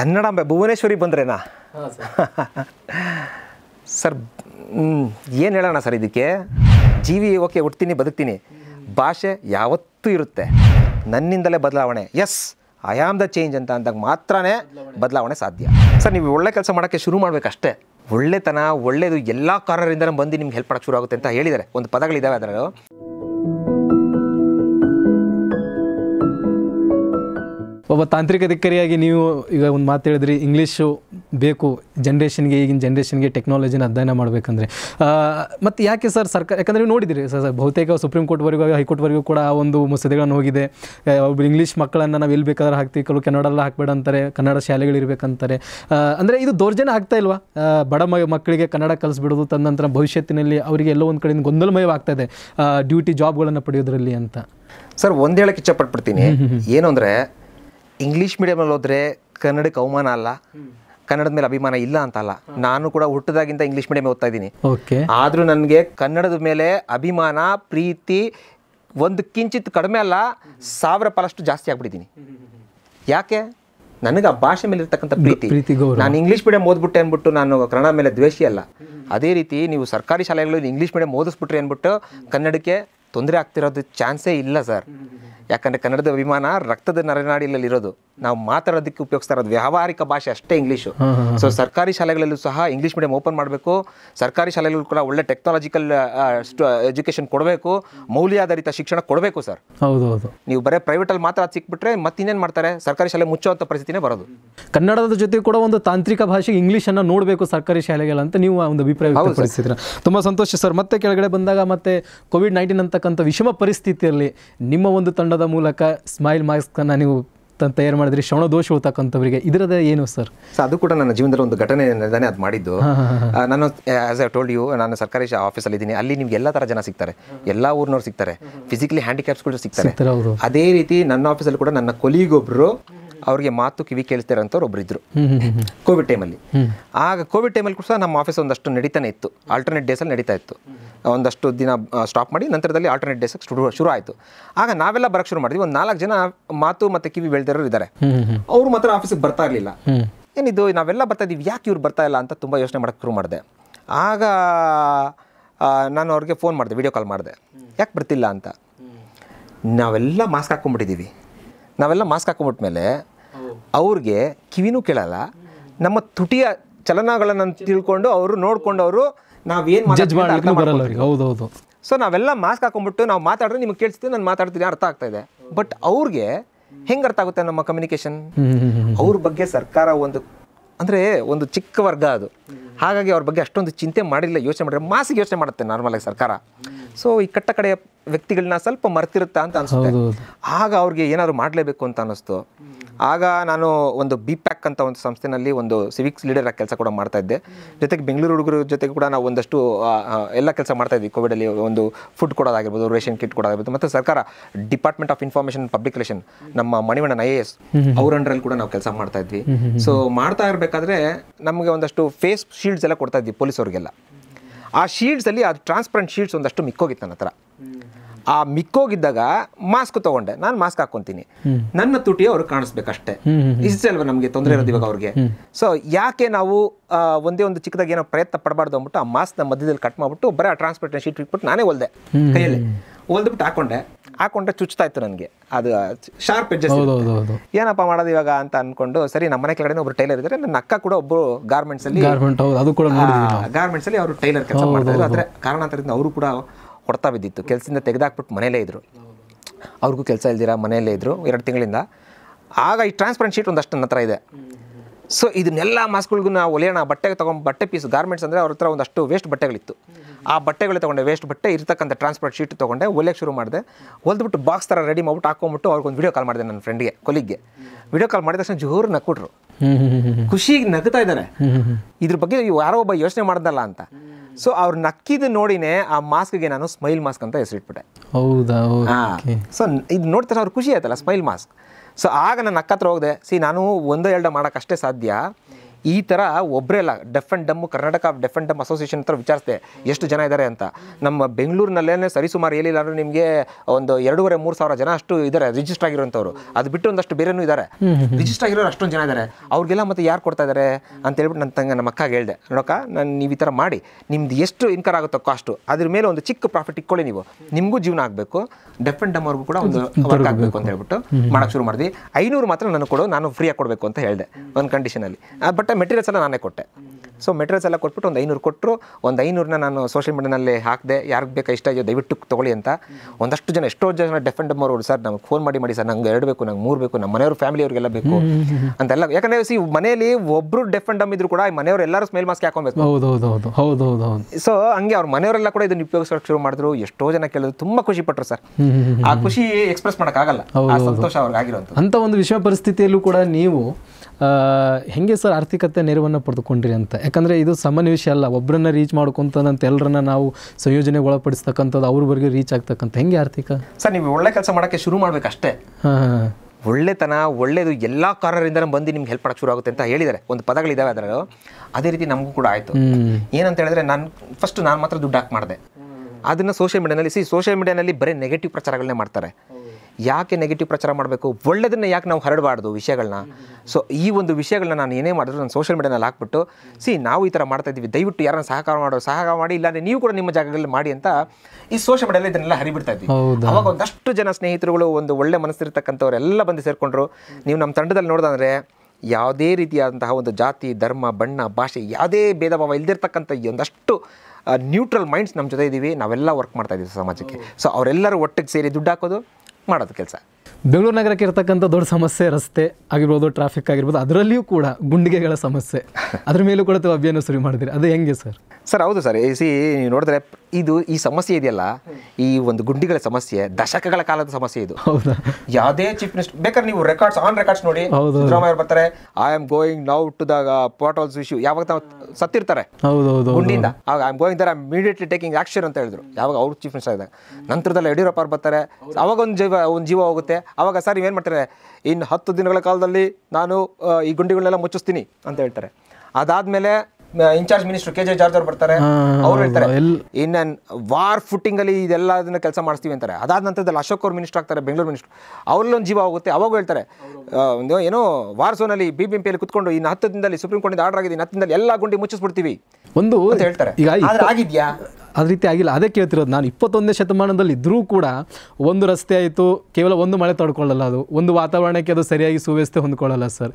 ಕನ್ನಡ ಭುವನೇಶ್ವರಿ ಬಂದ್ರೇನಾ ಸರ್ ಏನು ಹೇಳೋಣ ಸರ್ ಇದಕ್ಕೆ ಜೀವಿ ಓಕೆ ಹುಡ್ತೀನಿ ಬದುಕ್ತೀನಿ ಭಾಷೆ ಯಾವತ್ತೂ ಇರುತ್ತೆ ನನ್ನಿಂದಲೇ ಬದಲಾವಣೆ yes I am the change ಅಂತ ಅಂದಾಗ ಮಾತ್ರ ಬದಲಾವಣೆ ಸಾಧ್ಯ ಸರ್ ನೀವು ಒಳ್ಳೆ ಕೆಲಸ ಮಾಡೋಕ್ಕೆ ಶುರು ಮಾಡಬೇಕಷ್ಟೇ ಒಳ್ಳೆತನ ಒಳ್ಳೆಯದು ಎಲ್ಲ ಕಾರಣರಿಂದಲೂ ಬಂದು ನಿಮ್ಗೆ ಹೆಲ್ಪ್ ಮಾಡೋಕ್ಕೆ ಶುರು ಆಗುತ್ತೆ ಅಂತ ಹೇಳಿದ್ದಾರೆ ಒಂದು ಪದಗಳಿದ್ದಾವೆ ಅದರಲ್ಲೂ ಒಬ್ಬ ತಾಂತ್ರಿಕ ಅಧಿಕಾರಿಯಾಗಿ ನೀವು ಈಗ ಒಂದು ಮಾತು ಹೇಳಿದ್ರಿ ಇಂಗ್ಲೀಷು ಬೇಕು ಜನ್ರೇಷನ್ಗೆ ಈಗಿನ ಜನ್ರೇಷನ್ಗೆ ಟೆಕ್ನಾಲಜಿನ ಅಧ್ಯಯನ ಮಾಡಬೇಕಂದ್ರೆ ಮತ್ತು ಯಾಕೆ ಸರ್ ಸರ್ಕಾರ ಯಾಕಂದರೆ ನೀವು ನೋಡಿದಿರಿ ಸರ್ ಬಹುತೇಕ ಸುಪ್ರೀಂ ಕೋರ್ಟ್ವರೆಗೂ ಹೈಕೋರ್ಟ್ವರೆಗೂ ಕೂಡ ಆ ಒಂದು ಮಸೂದೆಗಳನ್ನು ಹೋಗಿದೆ ಒಬ್ಬರು ಇಂಗ್ಲೀಷ್ ಮಕ್ಕಳನ್ನು ನಾವು ಎಲ್ಲಿ ಬೇಕಾದ್ರೆ ಹಾಕ್ತೀವಿ ಕೆಲವು ಕನ್ನಡಲ್ಲ ಹಾಕಬೇಡ ಅಂತಾರೆ ಕನ್ನಡ ಶಾಲೆಗಳಿರಬೇಕಂತಾರೆ ಅಂದರೆ ಇದು ದೌರ್ಜನ್ಯ ಆಗ್ತಾ ಇಲ್ವಾ ಬಡ ಮಕ್ಕಳಿಗೆ ಕನ್ನಡ ಕಲಿಸ್ಬಿಡೋದು ನಂತರ ಭವಿಷ್ಯತ್ತಿನಲ್ಲಿ ಅವರಿಗೆ ಎಲ್ಲೋ ಒಂದು ಕಡೆಯಿಂದ ಗೊಂದಲಮಯವಾಗ್ತಾ ಇದೆ ಡ್ಯೂಟಿ ಜಾಬ್ಗಳನ್ನು ಪಡೆಯೋದ್ರಲ್ಲಿ ಅಂತ ಸರ್ ಒಂದು ಹೇಳಕ್ಕೆ ಇಚ್ಛಪಟ್ಬಿಡ್ತೀನಿ ಏನು ಅಂದರೆ ಇಂಗ್ಲೀಷ್ ಮೀಡಿಯಮಲ್ಲಿ ಹೋದರೆ ಕನ್ನಡಕ್ಕೆ ಅವಮಾನ ಅಲ್ಲ ಕನ್ನಡದ ಮೇಲೆ ಅಭಿಮಾನ ಇಲ್ಲ ಅಂತಲ್ಲ ನಾನು ಕೂಡ ಹುಟ್ಟದಾಗಿಂತ ಇಂಗ್ಲೀಷ್ ಮೀಡಿಯಂ ಓದ್ತಾ ಇದ್ದೀನಿ ಆದರೂ ನನಗೆ ಕನ್ನಡದ ಮೇಲೆ ಅಭಿಮಾನ ಪ್ರೀತಿ ಒಂದು ಕಿಂಚಿತ್ ಕಡಿಮೆ ಅಲ್ಲ ಸಾವಿರ ಪಾಲಷ್ಟು ಜಾಸ್ತಿ ಆಗ್ಬಿಟ್ಟಿದ್ದೀನಿ ಯಾಕೆ ನನಗೆ ಆ ಭಾಷೆ ಮೇಲೆ ಇರ್ತಕ್ಕಂಥ ಪ್ರೀತಿ ನಾನು ಇಂಗ್ಲೀಷ್ ಮೀಡಿಯಂ ಓದ್ಬಿಟ್ಟೆ ಅಂದ್ಬಿಟ್ಟು ನಾನು ಕನ್ನಡ ಮೇಲೆ ದ್ವೇಷಿ ಅಲ್ಲ ಅದೇ ರೀತಿ ನೀವು ಸರ್ಕಾರಿ ಶಾಲೆಗಳಲ್ಲಿ ಇಂಗ್ಲೀಷ್ ಮೀಡಿಯಂ ಓದಿಸ್ಬಿಟ್ರಿ ಅಂದ್ಬಿಟ್ಟು ಕನ್ನಡಕ್ಕೆ ತೊಂದರೆ ಆಗ್ತಿರೋದು ಚಾನ್ಸೇ ಇಲ್ಲ ಸರ್ ಯಾಕಂದರೆ ಕನ್ನಡದ ಅಭಿಮಾನ ರಕ್ತದ ಇರೋದು ನಾವು ಮಾತಾಡೋದಕ್ಕೆ ಉಪಯೋಗಿಸ್ತಾ ಇರೋದು ವ್ಯಾವಹಾರಿಕ ಭಾಷೆ ಅಷ್ಟೇ ಇಂಗ್ಲೀಷು ಸೊ ಸರ್ಕಾರಿ ಶಾಲೆಗಳಲ್ಲೂ ಸಹ ಇಂಗ್ಲೀಷ್ ಮೀಡಿಯಂ ಓಪನ್ ಮಾಡಬೇಕು ಸರ್ಕಾರಿ ಶಾಲೆಗಳು ಕೂಡ ಒಳ್ಳೆ ಟೆಕ್ನಾಲಜಿಕಲ್ ಎಜುಕೇಶನ್ ಕೊಡಬೇಕು ಮೌಲ್ಯಾಧಾರಿತ ಶಿಕ್ಷಣ ಕೊಡಬೇಕು ಸರ್ ಹೌದು ಹೌದು ನೀವು ಬರೀ ಪ್ರೈವೇಟಲ್ಲಿ ಮಾತ್ರ ಅದು ಸಿಕ್ಬಿಟ್ರೆ ಮತ್ತಿನ್ನೇನು ಮಾಡ್ತಾರೆ ಸರ್ಕಾರಿ ಶಾಲೆ ಮುಚ್ಚುವಂಥ ಪರಿಸ್ಥಿತಿನೇ ಬರೋದು ಕನ್ನಡದ ಜೊತೆ ಕೂಡ ಒಂದು ತಾಂತ್ರಿಕ ಭಾಷೆಗೆ ಇಂಗ್ಲೀಷನ್ನು ನೋಡಬೇಕು ಸರ್ಕಾರಿ ಶಾಲೆಗಳಂತ ನೀವು ಒಂದು ಅಭಿಪ್ರಾಯ ತುಂಬ ಸಂತೋಷ ಸರ್ ಮತ್ತೆ ಕೆಳಗಡೆ ಬಂದಾಗ ಮತ್ತೆ ಕೋವಿಡ್ ನೈನ್ಟೀನ್ ಅಂತ ಇರತಕ್ಕಂಥ ವಿಷಮ ಪರಿಸ್ಥಿತಿಯಲ್ಲಿ ನಿಮ್ಮ ಒಂದು ತಂಡದ ಮೂಲಕ ಸ್ಮೈಲ್ ಮಾಸ್ಕನ್ನು ನೀವು ತಯಾರು ಶ್ರವಣ ದೋಷ ಹೋಗ್ತಕ್ಕಂಥವ್ರಿಗೆ ಇದರದ ಏನು ಸರ್ ಅದು ಕೂಡ ನನ್ನ ಜೀವನದಲ್ಲಿ ಒಂದು ಘಟನೆ ಅದು ಮಾಡಿದ್ದು ನಾನು ಆಸ್ ಎ ಟೋಲ್ಡ್ ಯು ನಾನು ಸರ್ಕಾರಿ ಆಫೀಸಲ್ಲಿ ಇದ್ದೀನಿ ಅಲ್ಲಿ ನಿಮ್ಗೆ ಎಲ್ಲ ತರ ಜನ ಸಿಗ್ತಾರೆ ಎಲ್ಲ ಊರಿನವ್ರು ಸಿಗ್ತಾರೆ ಫಿಸಿಕಲಿ ಹ್ಯಾಂಡಿಕ್ಯಾಪ್ಸ್ ಕೂಡ ಸಿಗ್ತಾರೆ ಅದೇ ರೀತಿ ನನ್ನ ಆಫೀಸಲ್ಲಿ ಕೂಡ ನನ್ನ ಕೊಲೀಗ್ ಅವ್ರಿಗೆ ಮಾತು ಕಿವಿ ಕೇಳ್ತಿರೋಂಥವ್ರು ಒಬ್ರು ಇದ್ರು ಕೋವಿಡ್ ಟೈಮಲ್ಲಿ ಆಗ ಕೋವಿಡ್ ಟೈಮಲ್ಲಿ ಕೂಡ ನಮ್ಮ ಆಫೀಸ್ ಒಂದಷ್ಟು ನಡೀತಾನೆ ಇತ್ತು ಆಲ್ಟರ್ನೇಟ್ ಡೇಸಲ್ಲಿ ನಡೀತಾ ಇತ್ತು ಒಂದಷ್ಟು ದಿನ ಸ್ಟಾಪ್ ಮಾಡಿ ನಂತರದಲ್ಲಿ ಆಲ್ಟರ್ನೇಟ್ ಡೇಸ್ ಶುರು ಶುರು ಆಯಿತು ಆಗ ನಾವೆಲ್ಲ ಬರಕ್ಕೆ ಶುರು ಮಾಡಿದ್ವಿ ಒಂದು ನಾಲ್ಕು ಜನ ಮಾತು ಮತ್ತು ಕಿವಿ ಬೆಳೆದಿರೋರು ಇದ್ದಾರೆ ಅವರು ಮಾತ್ರ ಆಫೀಸಿಗೆ ಬರ್ತಾ ಇರಲಿಲ್ಲ ಏನಿದು ನಾವೆಲ್ಲ ಬರ್ತಾ ಇದ್ದೀವಿ ಯಾಕೆ ಇವ್ರು ಬರ್ತಾ ಇಲ್ಲ ಅಂತ ತುಂಬ ಯೋಚನೆ ಮಾಡಕ್ಕೆ ಶುರು ಮಾಡಿದೆ ಆಗ ನಾನು ಅವ್ರಿಗೆ ಫೋನ್ ಮಾಡಿದೆ ವಿಡಿಯೋ ಕಾಲ್ ಮಾಡಿದೆ ಯಾಕೆ ಬರ್ತಿಲ್ಲ ಅಂತ ನಾವೆಲ್ಲ ಮಾಸ್ಕ್ ಹಾಕ್ಕೊಂಡ್ಬಿಟ್ಟಿದ್ದೀವಿ ನಾವೆಲ್ಲ ಮಾಸ್ಕ್ ಹಾಕೊಂಬಿಟ್ಮೇಲೆ ಅವ್ರಿಗೆ ಕಿವಿನೂ ಕೇಳಲ್ಲ ನಮ್ಮ ತುಟಿಯ ಚಲನಗಳನ್ನು ತಿಳ್ಕೊಂಡು ಅವರು ನೋಡ್ಕೊಂಡು ಅವರು ನಾವೇನು ಹೌದೌದು ಸೊ ನಾವೆಲ್ಲ ಮಾಸ್ಕ್ ಹಾಕೊಂಡ್ಬಿಟ್ಟು ನಾವು ಮಾತಾಡಿದ್ರೆ ನಿಮ್ಗೆ ಕೇಳಿಸ್ತೀವಿ ನಾನು ಮಾತಾಡ್ತೀನಿ ಅರ್ಥ ಆಗ್ತಾ ಇದೆ ಬಟ್ ಅವ್ರಿಗೆ ಹೆಂಗೆ ಅರ್ಥ ಆಗುತ್ತೆ ನಮ್ಮ ಕಮ್ಯುನಿಕೇಶನ್ ಅವ್ರ ಬಗ್ಗೆ ಸರ್ಕಾರ ಒಂದು ಅಂದರೆ ಒಂದು ಚಿಕ್ಕ ವರ್ಗ ಅದು ಹಾಗಾಗಿ ಅವ್ರ ಬಗ್ಗೆ ಅಷ್ಟೊಂದು ಚಿಂತೆ ಮಾಡಿಲ್ಲ ಯೋಚನೆ ಮಾಡಿದ್ರೆ ಮಾಸ್ಕ್ ಯೋಚನೆ ಮಾಡುತ್ತೆ ಆಗಿ ಸರ್ಕಾರ ಸೊ ಈ ಕಟ್ಟ ಕಡೆಯ ವ್ಯಕ್ತಿಗಳನ್ನ ಸ್ವಲ್ಪ ಮರ್ತಿರುತ್ತಾ ಅಂತ ಅನಿಸುತ್ತೆ ಆಗ ಅವ್ರಿಗೆ ಏನಾದ್ರು ಮಾಡಲೇಬೇಕು ಅಂತ ಅನ್ನಿಸ್ತು ಆಗ ನಾನು ಒಂದು ಬಿ ಪ್ಯಾಕ್ ಅಂತ ಒಂದು ಸಂಸ್ಥೆನಲ್ಲಿ ಒಂದು ಸಿವಿಕ್ಸ್ ಲೀಡರ್ ಆಗಿ ಕೆಲಸ ಕೂಡ ಮಾಡ್ತಾ ಇದ್ದೆ ಜೊತೆಗೆ ಬೆಂಗಳೂರು ಹುಡುಗರ ಜೊತೆಗೆ ಕೂಡ ನಾವು ಒಂದಷ್ಟು ಎಲ್ಲ ಕೆಲಸ ಮಾಡ್ತಾ ಇದ್ವಿ ಕೋವಿಡಲ್ಲಿ ಒಂದು ಫುಡ್ ಕೊಡೋದಾಗಿರ್ಬೋದು ರೇಷನ್ ಕಿಟ್ ಕೊಡೋದಾಗಿರ್ಬೋದು ಮತ್ತು ಸರ್ಕಾರ department of information public relation ನಮ್ಮ ಮಣಿವಣ್ಣನ ಐ ಎ ಎಸ್ ಅವ್ರ ಕೂಡ ನಾವು ಕೆಲಸ ಮಾಡ್ತಾ ಇದ್ವಿ ಸೊ ಮಾಡ್ತಾ ಇರಬೇಕಾದ್ರೆ ನಮಗೆ ಒಂದಷ್ಟು ಫೇಸ್ ಶೀಲ್ಡ್ಸ್ ಎಲ್ಲ ಕೊಡ್ತಾ ಇದ್ವಿ ಅವ್ರಿಗೆಲ್ಲ ಆ ಶೀಲ್ಡ್ಸಲ್ಲಿ ಅದು ಟ್ರಾನ್ಸ್ಪರೆಂಟ್ ಶೀಲ್ಡ್ಸ್ ಒಂದಷ್ಟು ಮಿಕ್ಕೋಗಿತ್ತು ನನ್ನ ಹತ್ರ ಆ ಮಿಕ್ಕೋಗಿದ್ದಾಗ ಮಾಸ್ಕ್ ತಗೊಂಡೆ ನಾನು ಮಾಸ್ಕ್ ಹಾಕೊಂತೀನಿ ನನ್ನ ತುಟಿ ಅವ್ರು ಕಾಣಿಸ್ಬೇಕಷ್ಟೇ ಇಷ್ಟೇ ಅಲ್ವಾ ನಮಗೆ ತೊಂದರೆ ಇರೋದು ಇವಾಗ ಅವ್ರಿಗೆ ಸೊ ಯಾಕೆ ನಾವು ಒಂದೇ ಒಂದು ಚಿಕ್ಕದಾಗ ಏನೋ ಪ್ರಯತ್ನ ಪಡಬಾರ್ದು ಅಂದ್ಬಿಟ್ಟು ಆ ಮಾಸ್ಕ್ನ ಮಧ್ಯದಲ್ಲಿ ಕಟ್ ಮಾಡಿಬಿಟ್ಟು ಬರೀ ಆ ಟ್ರಾನ್ಸ್ಪೋರ್ಟೇಷನ್ ಶೀಟ್ ಇಟ್ಬಿಟ್ಟು ನಾನೇ ಒಲ್ದೆ ಕೈಯಲ್ಲಿ ಒಲ್ದ್ಬಿಟ್ಟು ಹಾಕೊಂಡೆ ಹಾಕೊಂಡ್ರೆ ಚುಚ್ತಾ ಇತ್ತು ನನಗೆ ಅದು ಶಾರ್ಪ್ ಎಡ್ಜಸ್ ಏನಪ್ಪ ಮಾಡೋದು ಇವಾಗ ಅಂತ ಅನ್ಕೊಂಡು ಸರಿ ಮನೆ ಕೆಳಗಡೆ ಒಬ್ರು ಟೈಲರ್ ಇದ್ದಾರೆ ನನ್ನ ಅಕ್ಕ ಕೂಡ ಒಬ್ರು ಗಾರ್ಮೆಂಟ್ಸ್ ಅಲ್ಲಿ ಗಾರ್ಮೆಂಟ್ಸ್ ಅಲ್ಲಿ ಅವರು ಟೈಲರ್ ಕೆಲಸ ಮಾಡ್ತಾರೆ ಆದ್ರೆ ಕಾರಣಾಂತರದಿಂದ ಅವರು ಕೂಡ ಕೊಡ್ತಾ ಬಿದ್ದಿತ್ತು ಕೆಲಸದಿಂದ ತೆಗೆದಾಕ್ಬಿಟ್ಟು ಮನೆಯಲ್ಲೇ ಇದ್ದರು ಅವ್ರಿಗೂ ಕೆಲಸ ಇಲ್ದಿರ ಮನೆಯಲ್ಲೇ ಇದ್ದರು ಎರಡು ತಿಂಗಳಿಂದ ಆಗ ಈ ಟ್ರಾನ್ಸ್ಪರೆಂಟ್ ಶೀಟ್ ಒಂದಷ್ಟು ನನ್ನ ಹತ್ರ ಇದೆ ಸೊ ಇದನ್ನೆಲ್ಲ ಮಾಸ್ಕ್ಗಳಿಗೂ ನಾವು ಹೊಲಿಯೋಣ ಬಟ್ಟೆಗೆ ತೊಗೊಂಡು ಬಟ್ಟೆ ಪೀಸ್ ಗಾರ್ಮೆಂಟ್ಸ್ ಅಂದರೆ ಅವ್ರ ಹತ್ರ ಒಂದಷ್ಟು ವೇಸ್ಟ್ ಬಟ್ಟೆಗಳಿತ್ತು ಆ ಬಟ್ಟೆಗಳು ತೊಗೊಂಡೆ ವೇಸ್ಟ್ ಬಟ್ಟೆ ಇರ್ತಕ್ಕಂಥ ಟ್ರಾನ್ಸ್ಪೋರ್ಟ್ ಶೀಟ್ ತೊಗೊಂಡೆ ಹೊಲಿಯಕ್ಕೆ ಶುರು ಮಾಡಿದೆ ಹೊಲ್ದ್ಬಿಟ್ಟು ಬಾಕ್ಸ್ ಥರ ರೆಡಿ ಮಾಡ್ಬಿಟ್ಟು ಹಾಕೊಂಬಿಟ್ಟು ಒಂದು ವೀಡಿಯೋ ಕಾಲ್ ಮಾಡಿದೆ ನನ್ನ ಫ್ರೆಂಡ್ಗೆ ಕೊಲಿಗೆ ವೀಡಿಯೋ ಕಾಲ್ ಮಾಡಿದ ತಕ್ಷಣ ಜೋರು ನಕ್ಕುಟ್ರು ಖುಷಿ ನಗ್ತಾ ಇದ್ದಾರೆ ಇದ್ರ ಬಗ್ಗೆ ಯಾರೋ ಒಬ್ಬ ಯೋಚನೆ ಮಾಡ್ದಲ್ಲ ಅಂತ ಸೊ ಅವ್ರು ನಕ್ಕಿದ ನೋಡಿನೇ ಆ ಮಾಸ್ಕ್ಗೆ ನಾನು ಸ್ಮೈಲ್ ಮಾಸ್ಕ್ ಅಂತ ಹೆಸರಿಟ್ಬಿಟ್ಟೆ ಹೌದಾ ಸೊ ಇದು ನೋಡ್ತಾರೆ ಅವ್ರು ಖುಷಿ ಆಯ್ತಲ್ಲ ಸ್ಮೈಲ್ ಮಾಸ್ಕ್ ಸೊ ಆಗ ನನ್ನ ಅಕ್ಕ ಹತ್ರ ಸಿ ನಾನು ಒಂದೋ ಎರಡೋ ಮಾಡೋಕ್ಕಷ್ಟೇ ಸಾಧ್ಯ ಈ ಥರ ಒಬ್ಬರೇ ಅಲ್ಲ deaf and dumb Karnataka deaf and dumb association ಹತ್ರ ವಿಚಾರಿಸಿದೆ ಎಷ್ಟು ಜನ ಇದ್ದಾರೆ ಅಂತ ನಮ್ಮ ಬೆಂಗಳೂರಿನಲ್ಲೇ ಸರಿಸುಮಾರು ಏನಿಲ್ಲ ಅಂದರೆ ನಿಮಗೆ ಒಂದು ಎರಡೂವರೆ ಮೂರು ಸಾವಿರ ಜನ ಅಷ್ಟು ಇದ್ದಾರೆ ರಿಜಿಸ್ಟರ್ ಆಗಿರೋಂಥವ್ರು ಅದು ಬಿಟ್ಟು ಒಂದಷ್ಟು ಬೇರೆನೂ ಇದ್ದಾರೆ ರಿಜಿಸ್ಟರ್ ಆಗಿರೋರು ಅಷ್ಟೊಂದು ಜನ ಇದ್ದಾರೆ ಅವ್ರಿಗೆಲ್ಲ ಮತ್ತೆ ಯಾರು ಕೊಡ್ತಾ ಇದ್ದಾರೆ ಅಂತ ಹೇಳ್ಬಿಟ್ಟು ನನ್ನ ತಂಗ ನಮ್ಮ ಅಕ್ಕಗೆ ಹೇಳಿದೆ ನೋಡಕ್ಕ ನಾನು ನೀವು ಈ ಥರ ಮಾಡಿ ನಿಮ್ದು ಎಷ್ಟು ಇನ್ಕರ್ ಆಗುತ್ತೋ ಕಾಸ್ಟು ಅದ್ರ ಮೇಲೆ ಒಂದು ಚಿಕ್ಕ ಪ್ರಾಫಿಟ್ ಇಕ್ಕೊಳ್ಳಿ ನೀವು ನಿಮಗೂ ಜೀವನ ಆಗಬೇಕು ಡೆಫ್ ಅಂಡ್ ಡಮ್ ಅವ್ರಿಗೂ ಕೂಡ ಒಂದು ವರ್ಕ್ ಆಗಬೇಕು ಅಂತ ಹೇಳ್ಬಿಟ್ಟು ಮಾಡೋಕ್ಕೆ ಶುರು ಮಾಡಿದ್ವಿ ಐನೂರು ಮಾತ್ರ ನನಗೆ ಕೊಡು ನಾನು ಫ್ರೀಯಾಗಿ ಕೊಡಬೇಕು ಅಂತ ಹೇಳಿದೆ ಒಂದು ಕಂಡೀಷನಲ್ಲಿ ಬಟ್ ಕೊಟ್ಟೆ ಮೆಟೀರಿಯಲ್ಸ್ ಎಲ್ಲ ನಾನೇ ಕೊಟ್ಟೆ ಸೊ ಮೆಟೀರಿಯಲ್ಸ್ ಎಲ್ಲ ಕೊಟ್ಬಿಟ್ಟು ಒಂದು ಐನೂರು ಕೊಟ್ಟರು ಒಂದು ಐನೂರನ್ನ ನಾನು ಸೋಷಿಯಲ್ ಮೀಡಿಯಾನಲ್ಲಿ ಹಾಕಿದೆ ಯಾರಿಗೆ ಬೇಕಾ ಇಷ್ಟ ಇದೆಯೋ ದಯವಿಟ್ಟು ತೊಗೊಳ್ಳಿ ಅಂತ ಒಂದಷ್ಟು ಜನ ಎಷ್ಟೋ ಜನ ಡೆಫೆಂಡ್ ಅವರು ಸರ್ ನಮ್ಗೆ ಫೋನ್ ಮಾಡಿ ಮಾಡಿ ಸರ್ ನಂಗೆ ಎರಡು ಬೇಕು ನಂಗೆ ಮೂರು ಬೇಕು ನಮ್ಮ ಮನೆಯವ್ರ ಅವ್ರಿಗೆಲ್ಲ ಬೇಕು ಅಂತೆಲ್ಲ ಯಾಕಂದ್ರೆ ಸಿ ಮನೆಯಲ್ಲಿ ಒಬ್ಬರು ಡೆಫೆಂಡ್ ಇದ್ರು ಕೂಡ ಈ ಮನೆಯವ್ರು ಎಲ್ಲರೂ ಸ್ಮೇಲ್ ಮಾಸ್ಕ್ ಹಾಕೊಬೇಕು ಹೌದು ಹೌದು ಹೌದು ಸೊ ಹಂಗೆ ಅವ್ರ ಮನೆಯವರೆಲ್ಲ ಕೂಡ ಇದನ್ನು ಉಪಯೋಗಿಸೋಕೆ ಶುರು ಮಾಡಿದ್ರು ಎಷ್ಟೋ ಜನ ಕೇಳಿದ್ರು ತುಂಬ ಖುಷಿ ಪಟ್ಟರು ಸರ್ ಆ ಖುಷಿ ಎಕ್ಸ್ಪ್ರೆಸ್ ಮಾಡೋಕ್ಕಾಗಲ್ಲ ಸಂತೋಷ ಅವ್ರಿಗೆ ಆಗಿರೋದು ಅಂತ ಒಂದು ವಿಷಯ ಪರಿಸ್ಥಿತಿಯಲ್ಲೂ ಕೂಡ ನೀವು ಹೆಂಗೆ ಸರ್ ಆರ್ಥಿಕತೆ ನೆರವನ್ನು ಪಡೆದುಕೊಂಡ್ರಿ ಅಂತ ಯಾಕಂದರೆ ಇದು ಸಾಮಾನ್ಯ ವಿಷಯ ಅಲ್ಲ ಒಬ್ಬರನ್ನ ರೀಚ್ ಮಾಡ್ಕೊತದಂತ ಎಲ್ಲರನ್ನ ನಾವು ಸಂಯೋಜನೆಗೆ ಒಳಪಡಿಸ್ತಕ್ಕಂಥದ್ದು ಅವ್ರ ರೀಚ್ ಆಗ್ತಕ್ಕಂಥ ಹೆಂಗೆ ಆರ್ಥಿಕ ಸರ್ ನೀವು ಒಳ್ಳೆ ಕೆಲಸ ಮಾಡೋಕ್ಕೆ ಶುರು ಮಾಡಬೇಕಷ್ಟೇ ಹಾಂ ಒಳ್ಳೆತನ ಒಳ್ಳೆಯದು ಎಲ್ಲ ಕಾರರಿಂದ ಬಂದು ನಿಮ್ಗೆ ಹೆಲ್ಪ್ ಮಾಡೋಕ್ಕೆ ಶುರು ಆಗುತ್ತೆ ಅಂತ ಹೇಳಿದ್ದಾರೆ ಒಂದು ಪದಗಳಿದ್ದಾವೆ ಅದರ ಅದೇ ರೀತಿ ನಮಗೂ ಕೂಡ ಆಯಿತು ಏನಂತ ಹೇಳಿದ್ರೆ ನಾನು ಫಸ್ಟ್ ನಾನು ಮಾತ್ರ ದುಡ್ಡು ಹಾಕಿ ಮಾಡಿದೆ ಅದನ್ನು ಸೋಷಿಯಲ್ ಮೀಡಿಯಾನಲ್ಲಿ ಸಿ ಸೋಷಿಯಲ್ ಮೀಡಿಯಾನಲ್ಲಿ ಬರೀ ನೆಗೆಟಿವ್ ಪ್ರಚಾರಗಳನ್ನೇ ಮಾಡ್ತಾರೆ ಯಾಕೆ ನೆಗೆಟಿವ್ ಪ್ರಚಾರ ಮಾಡಬೇಕು ಒಳ್ಳೆಯದನ್ನು ಯಾಕೆ ನಾವು ಹರಡಬಾರ್ದು ವಿಷಯಗಳನ್ನ ಸೊ ಈ ಒಂದು ವಿಷಯಗಳನ್ನ ನಾನು ಏನೇ ಮಾಡಿದ್ರು ನಾನು ಸೋಷಿಯಲ್ ಮೀಡಿಯಾನಲ್ಲಿ ಹಾಕ್ಬಿಟ್ಟು ಸಿ ನಾವು ಈ ಥರ ಮಾಡ್ತಾ ಇದ್ದೀವಿ ದಯವಿಟ್ಟು ಯಾರನ್ನ ಸಹಕಾರ ಮಾಡೋ ಸಹಕಾರ ಮಾಡಿ ಇಲ್ಲಾಂದರೆ ನೀವು ಕೂಡ ನಿಮ್ಮ ಜಾಗಗಳಲ್ಲಿ ಮಾಡಿ ಅಂತ ಈ ಸೋಷಿಯಲ್ ಮೀಡಿಯಾದಲ್ಲಿ ಇದನ್ನೆಲ್ಲ ಹರಿಬಿಡ್ತಾ ಇದ್ವಿ ಅವಾಗ ಒಂದಷ್ಟು ಜನ ಸ್ನೇಹಿತರುಗಳು ಒಂದು ಒಳ್ಳೆ ಮನಸ್ಸಿರ್ತಕ್ಕಂಥವರೆಲ್ಲ ಬಂದು ಸೇರಿಕೊಂಡ್ರು ನೀವು ನಮ್ಮ ತಂಡದಲ್ಲಿ ನೋಡಿದಂದರೆ ಯಾವುದೇ ರೀತಿಯಾದಂತಹ ಒಂದು ಜಾತಿ ಧರ್ಮ ಬಣ್ಣ ಭಾಷೆ ಯಾವುದೇ ಭೇದ ಭಾವ ಇಲ್ದಿರ್ತಕ್ಕಂಥ ಒಂದಷ್ಟು ನ್ಯೂಟ್ರಲ್ ಮೈಂಡ್ಸ್ ನಮ್ಮ ಜೊತೆ ಇದ್ದೀವಿ ನಾವೆಲ್ಲ ವರ್ಕ್ ಮಾಡ್ತಾ ಇದ್ದೀವಿ ಸಮಾಜಕ್ಕೆ ಸೊ ಅವರೆಲ್ಲರೂ ಒಟ್ಟಿಗೆ ಸೇರಿ ದುಡ್ಡು ಹಾಕೋದು ಮಾಡೋದು ಕೆಲಸ ಬೆಂಗಳೂರು ನಗರಕ್ಕೆ ಇರ್ತಕ್ಕಂಥ ದೊಡ್ಡ ಸಮಸ್ಯೆ ರಸ್ತೆ ಆಗಿರ್ಬೋದು ಟ್ರಾಫಿಕ್ ಆಗಿರ್ಬೋದು ಅದರಲ್ಲಿಯೂ ಕೂಡ ಗುಂಡಿಗೆಗಳ ಸಮಸ್ಯೆ ಅದ್ರ ಮೇಲೂ ಕೂಡ ಅಭಿಯಾನ ಶುರು ಮಾಡಿದ್ರಿ ಅದು ಹೆಂಗೆ ಸರ್ ಸರ್ ಹೌದು ಸರ್ ಸಿ ನೀವು ನೋಡಿದ್ರೆ ಇದು ಈ ಸಮಸ್ಯೆ ಇದೆಯಲ್ಲ ಈ ಒಂದು ಗುಂಡಿಗಳ ಸಮಸ್ಯೆ ದಶಕಗಳ ಕಾಲದ ಸಮಸ್ಯೆ ಇದು ಯಾವುದೇ ಚೀಫ್ ಮಿನಿಸ್ಟರ್ ಬೇಕಾದ್ರೆ ನೀವು ರೆಕಾರ್ಡ್ಸ್ ಆನ್ ರೆಕಾರ್ಡ್ಸ್ ನೋಡಿ ಸಿದ್ದರಾಮಯ್ಯ ಬರ್ತಾರೆ I am going now to the portals issue ಯಾವಾಗ ತಾವು ಸತ್ತಿರ್ತಾರೆ ಗುಂಡಿಯಿಂದ ಆಗ I am going there I immediately taking action ಅಂತ ಹೇಳಿದ್ರು ಯಾವಾಗ ಅವ್ರು ಚೀಫ್ ಮಿನಿಸ್ಟರ್ ಇದ್ದಾಗ ನಂತರದಲ್ಲ ಯಡಿಯೂರಪ್ಪ ಅವ್ರು ಬರ್ತಾರೆ ಅವಾಗ ಒಂದು ಜೀವ ಒಂದು ಜೀವ ಹೋಗುತ್ತೆ ಅವಾಗ ಸರ್ ಇವೇನು ಮಾಡ್ತಾರೆ ಇನ್ನು ಹತ್ತು ದಿನಗಳ ಕಾಲದಲ್ಲಿ ನಾನು ಈ ಗುಂಡಿಗಳನ್ನೆಲ್ಲ ಮುಚ್ಚಿಸ್ತೀನಿ ಅಂತ ಹೇಳ್ತಾರೆ ಅದಾದಮೇಲೆ incharge minister K J George ಬರ್ತಾರೆ ಅವ್ರು ಹೇಳ್ತಾರೆ ಇನ್ನ ವಾರ್ ಫುಟ್ಟಿಂಗ್ ಅಲ್ಲಿ ಇದೆಲ್ಲ ಅದನ್ನ ಕೆಲಸ ಮಾಡ್ತೀವಿ ಅಂತಾರೆ ಅದಾದ ನಂತರದಲ್ಲಿ ಅಶೋಕ್ ಅವ್ರ ಮಿನಿಸ್ಟರ್ ಆಗ್ತಾರೆ ಬೆಂಗಳೂರು ಮಿನಿಸ್ಟರ್ ಅವ್ರಲ್ಲೊಂದು ಜೀವ ಹೋಗುತ್ತೆ ಅವಾಗ ಹೇಳ್ತಾರೆ ಒಂದು ಏನೋ ವಾರ್ ಅಲ್ಲಿ ಬಿ ಬಿ ಎಂ ಕುತ್ಕೊಂಡು ಇನ್ನು ಹತ್ತು ದಿನದಲ್ಲಿ ಸುಪ್ರೀಂ ಕೋರ್ಟ್ ಆರ್ಡರ್ ಆಗಿದೆ ಹತ್ತಿನದಲ್ಲಿ ಎಲ್ಲಾ ಗುಂಡಿ ಮುಚ್ಚಿಸ್ಬಿಡ್ತೀವಿ ಒಂದು ಅಂತ ಹೇಳ್ತಾರೆ ಈಗ ಆಗಿದ್ಯಾ ಅದ ರೀತಿ ಆಗಿಲ್ಲ ಅದೇ ಕೇಳ್ತಿರೋದು ನಾನು ಇಪ್ಪತ್ತೊಂದನೇ ಶತಮಾನದಲ್ಲಿ ಇದ್ರೂ ಕೂಡ ಒಂದು ರಸ್ತೆ ಆಯಿತು ಕೇವಲ ಒಂದು ಮಳೆ ತಡ್ಕೊಳ್ಳಲ್ಲ ಅದು ಒಂದು ವಾತಾವರಣಕ್ಕೆ ಅದು ಸರಿಯಾಗಿ ಸುವ್ಯವಸ್ಥೆ ಹೊಂದ್ಕೊಳ್ಳಲ್ಲ ಸರ್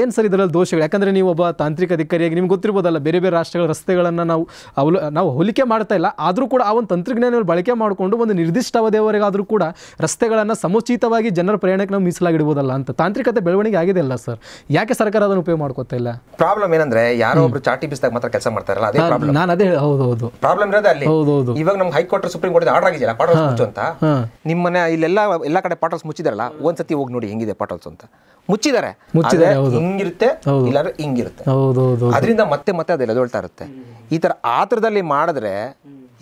ಏನು ಸರ್ ಇದರಲ್ಲಿ ದೋಷಗಳು ಯಾಕಂದರೆ ನೀವು ಒಬ್ಬ ತಾಂತ್ರಿಕ ಅಧಿಕಾರಿಯಾಗಿ ನಿಮ್ಗೆ ಗೊತ್ತಿರ್ಬೋದು ನೋಡ್ಬೋದಲ್ಲ ಬೇರೆ ಬೇರೆ ರಾಷ್ಟ್ರಗಳ ರಸ್ತೆಗಳನ್ನು ನಾವು ಅವಲ ನಾವು ಹೋಲಿಕೆ ಮಾಡ್ತಾ ಇಲ್ಲ ಆದರೂ ಕೂಡ ಆ ಒಂದು ತಂತ್ರಜ್ಞಾನವನ್ನು ಬಳಕೆ ಮಾಡಿಕೊಂಡು ಒಂದು ನಿರ್ದಿಷ್ಟ ಅವಧಿಯವರೆಗಾದರೂ ಕೂಡ ರಸ್ತೆಗಳನ್ನು ಸಮುಚಿತವಾಗಿ ಜನರ ಪ್ರಯಾಣಕ್ಕೆ ನಾವು ಮೀಸಲಾಗಿಡ್ಬೋದಲ್ಲ ಅಂತ ತಾಂತ್ರಿಕತೆ ಬೆಳವಣಿಗೆ ಆಗಿದೆ ಅಲ್ಲ ಸರ್ ಯಾಕೆ ಸರ್ಕಾರ ಅದನ್ನು ಉಪಯೋಗ ಮಾಡ್ಕೋತಾ ಇಲ್ಲ ಪ್ರಾಬ್ಲಮ್ ಏನಂದ್ರೆ ಯಾರೋ ಒಬ್ರು ಚಾಟಿ ಬಿಸ್ದಾಗ ಮಾತ್ರ ಕೆಲಸ ಮಾಡ್ತಾರಲ್ಲ ಅದೇ ನಾನು ಅದೇ ಹೌದು ಹೌದು ಪ್ರಾಬ್ಲಮ್ ಇರೋದೇ ಅಲ್ಲಿ ಹೌದು ಹೌದು ಇವಾಗ ನಮ್ಗೆ ಹೈಕೋರ್ಟ್ ಸುಪ್ರೀಂ ಕೋರ್ಟ್ ಆರ್ಡರ್ ಆಗಿದೆಯಲ್ಲ ಪಾಟಲ್ಸ್ ಮುಚ್ಚು ಅಂತ ನಿಮ್ಮನೆ ಇಲ್ಲೆಲ್ಲ ಎಲ್ಲ ಕಡೆ ಪಾಟಲ್ಸ್ ಮುಚ್ಚಿದಾರಲ್ಲ ಒಂದ್ಸತಿ ಹೋಗಿ ನೋಡಿ ಹೆಂಗಿದೆ ಪಾಟಲ್ಸ್ ಅಂತ ಮುಚ್ಚಿದ್ದಾರೆ ಮುಚ್ಚಿದ್ದಾರೆ ಹಿಂಗಿರುತ್ತೆ ಇಲ್ಲಾಂದ್ರೆ ಹಿಂಗಿರುತ್ತೆ ಅದರಿಂದ ಮತ್ತೆ ಮತ್ತೆ ಅದು ಎಳೆದೊಳ್ತಾ ಇರುತ್ತೆ ಈ ತರ ಆತರದಲ್ಲಿ ಮಾಡಿದ್ರೆ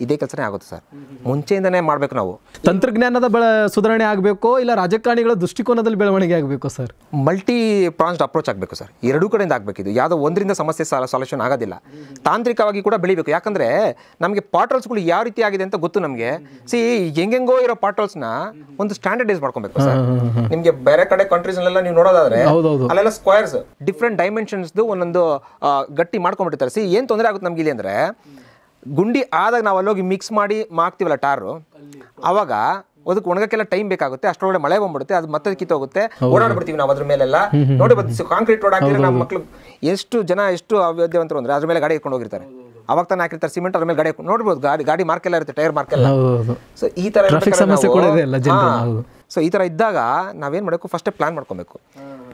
ಇದೇ ಕೆಲಸನೇ ಆಗುತ್ತೆ ಸರ್ ಮುಂಚೆಯಿಂದನೇ ಮಾಡಬೇಕು ನಾವು ತಂತ್ರಜ್ಞಾನದ ಬೆಳ ಸುಧಾರಣೆ ಆಗಬೇಕು ಇಲ್ಲ ರಾಜಕಾರಣಿಗಳ ದೃಷ್ಟಿಕೋನದಲ್ಲಿ ಬೆಳವಣಿಗೆ ಆಗಬೇಕು ಸರ್ ಮಲ್ಟಿ ಪ್ರಾನ್ಸ್ ಅಪ್ರೋಚ್ ಆಗಬೇಕು ಸರ್ ಎರಡೂ ಕಡೆಯಿಂದ ಇದು ಯಾವುದೋ ಒಂದರಿಂದ ಸಮಸ್ಯೆ ಸೊಲ್ಯೂಷನ್ ಆಗೋದಿಲ್ಲ ತಾಂತ್ರಿಕವಾಗಿ ಕೂಡ ಬೆಳಿಬೇಕು ಯಾಕಂದರೆ ನಮಗೆ ಪಾರ್ಟಲ್ಸ್ಗಳು ಯಾವ ರೀತಿ ಆಗಿದೆ ಅಂತ ಗೊತ್ತು ನಮಗೆ ಸಿ ಹೆಂಗೆಂಗೋ ಇರೋ ಪಾರ್ಟಲ್ಸ್ನ ಒಂದು ಸ್ಟ್ಯಾಂಡರ್ಡೈಸ್ ಮಾಡ್ಕೊಬೇಕು ಸರ್ ನಿಮಗೆ ಬೇರೆ ಕಡೆ ಕಂಟ್ರೀಸ್ನೆಲ್ಲ ನೀವು ನೋಡೋದಾದ್ರೆ ಅಲ್ಲೆಲ್ಲ ಸ್ಕ್ವೇರ್ಸ್ ಡಿಫ್ರೆಂಟ್ ಡೈಮೆನ್ಷನ್ಸ್ದು ಒಂದೊಂದು ಗಟ್ಟಿ ಮಾಡ್ಕೊಂಡ್ಬಿಟ್ಟಿರ್ತಾರೆ ಸಿ ಏನು ತೊಂದರೆ ಆಗುತ್ತೆ ನಮಗೆ ಇಲ್ಲಿ ಅಂದರೆ ಗುಂಡಿ ಆದಾಗ ನಾವು ಅಲ್ಲೋಗಿ ಮಿಕ್ಸ್ ಮಾಡಿ ಮಾಕ್ತೀವಲ್ಲ ಟಾರು ಅವಾಗ ಅದಕ್ಕೆ ಒಣಗಕ್ಕೆಲ್ಲ ಟೈಮ್ ಬೇಕಾಗುತ್ತೆ ಅಷ್ಟರೊಳಗಡೆ ಮಳೆ ಬಂದ್ಬಿಡುತ್ತೆ ಅದು ಮತ್ತೆ ಕಿತ್ತೋಗುತ್ತೆ ಓಡಾಡ್ಬಿಡ್ತೀವಿ ನಾವು ಅದ್ರ ಮೇಲೆಲ್ಲ ನೋಡಿ ಬರ್ತೀವಿ ಕಾಂಕ್ರೀಟ್ ರೋಡ್ ಹಾಕಿದ್ರೆ ನಮ್ಮ ಮಕ್ಳು ಎಷ್ಟು ಜನ ಎಷ್ಟು ಅವೇದ್ಯವಂತರು ಅಂದ್ರೆ ಅದ್ರ ಮೇಲೆ ಗಾಡಿ ಇಟ್ಕೊಂಡು ಹೋಗಿರ್ತಾರೆ ಅವಾಗ ತಾನೆ ಹಾಕಿರ್ತಾರೆ ಸಿಮೆಂಟ್ ಅದ್ರ ಮೇಲೆ ಗಾಡಿ ನೋಡ್ಬೋದು ಗಾಡಿ ಗಾಡಿ ಮಾರ್ಕ್ ಎಲ್ಲ ಇರುತ್ತೆ ಟೈರ್ ಮಾರ್ಕ್ ಎಲ್ಲ ಸೊ ಈ ತರ ಸೊ ಈ ತರ ಇದ್ದಾಗ ನಾವೇನ್ ಮಾಡಬೇಕು ಫಸ್ಟ್ ಪ್ಲಾನ್ ಮಾಡ್ಕೊಬೇಕು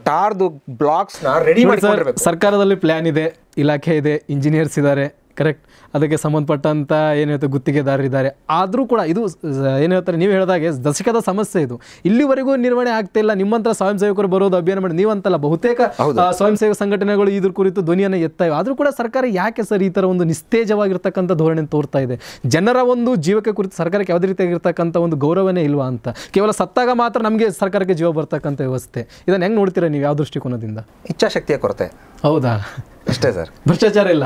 ಟಾರ್ದು ಬ್ಲಾಕ್ಸ್ ರೆಡಿ ಮಾಡಿ ಸರ್ಕಾರದಲ್ಲಿ ಪ್ಲಾನ್ ಇದೆ ಇಲಾಖೆ ಇದೆ ಇಂಜಿನಿಯರ್ಸ್ ಇದ್ದಾರೆ ಕರೆಕ್ಟ್ ಅದಕ್ಕೆ ಸಂಬಂಧಪಟ್ಟಂಥ ಏನು ಹೇಳ್ತಾರೆ ಗುತ್ತಿಗೆದಾರರಿದ್ದಾರೆ ಆದರೂ ಕೂಡ ಇದು ಏನು ಹೇಳ್ತಾರೆ ನೀವು ಹೇಳಿದಾಗೆ ದಶಕದ ಸಮಸ್ಯೆ ಇದು ಇಲ್ಲಿವರೆಗೂ ನಿರ್ವಹಣೆ ಆಗ್ತಿಲ್ಲ ನಿಮ್ಮಂಥ ಸ್ವಯಂ ಸೇವಕರು ಬರೋದು ಅಭಿಯಾನ ಮಾಡಿ ನೀವಂತಲ್ಲ ಬಹುತೇಕ ಸ್ವಯಂ ಸೇವಕ ಸಂಘಟನೆಗಳು ಇದ್ರ ಕುರಿತು ಧ್ವನಿಯನ್ನು ಎತ್ತಾಯಿವೆ ಆದರೂ ಕೂಡ ಸರ್ಕಾರ ಯಾಕೆ ಸರ್ ಈ ಥರ ಒಂದು ನಿಸ್ತೇಜವಾಗಿರ್ತಕ್ಕಂಥ ಧೋರಣೆ ತೋರ್ತಾ ಇದೆ ಜನರ ಒಂದು ಜೀವಕ್ಕೆ ಕುರಿತು ಸರ್ಕಾರಕ್ಕೆ ಯಾವುದೇ ರೀತಿಯಾಗಿರ್ತಕ್ಕಂಥ ಒಂದು ಗೌರವನೇ ಇಲ್ವಾ ಅಂತ ಕೇವಲ ಸತ್ತಾಗ ಮಾತ್ರ ನಮಗೆ ಸರ್ಕಾರಕ್ಕೆ ಜೀವ ಬರ್ತಕ್ಕಂಥ ವ್ಯವಸ್ಥೆ ಇದನ್ನು ಹೆಂಗೆ ನೋಡ್ತೀರಾ ನೀವು ಯಾವ ದೃಷ್ಟಿಕೋನದಿಂದ ಇಚ್ಛಾಶಕ್ತಿಯ ಕೊರತೆ ಹೌದಾ ಅಷ್ಟೇ ಸರ್ ಭ್ರಷ್ಟಾಚಾರ ಇಲ್ಲ